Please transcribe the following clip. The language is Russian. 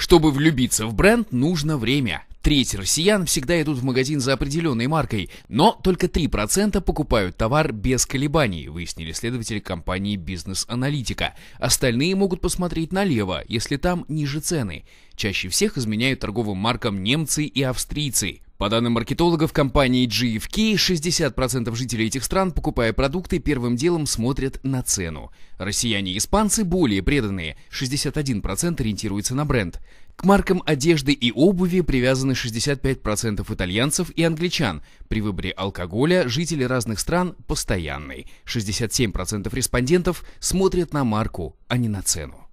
Чтобы влюбиться в бренд, нужно время. Треть россиян всегда идут в магазин за определенной маркой, но только 3% покупают товар без колебаний, выяснили следователи компании Business аналитика Остальные могут посмотреть налево, если там ниже цены. Чаще всех изменяют торговым маркам немцы и австрийцы. По данным маркетологов компании GFK, 60% жителей этих стран, покупая продукты, первым делом смотрят на цену. Россияне и испанцы более преданные, 61% ориентируются на бренд. К маркам одежды и обуви привязаны 65% итальянцев и англичан. При выборе алкоголя жители разных стран постоянный. 67% респондентов смотрят на марку, а не на цену.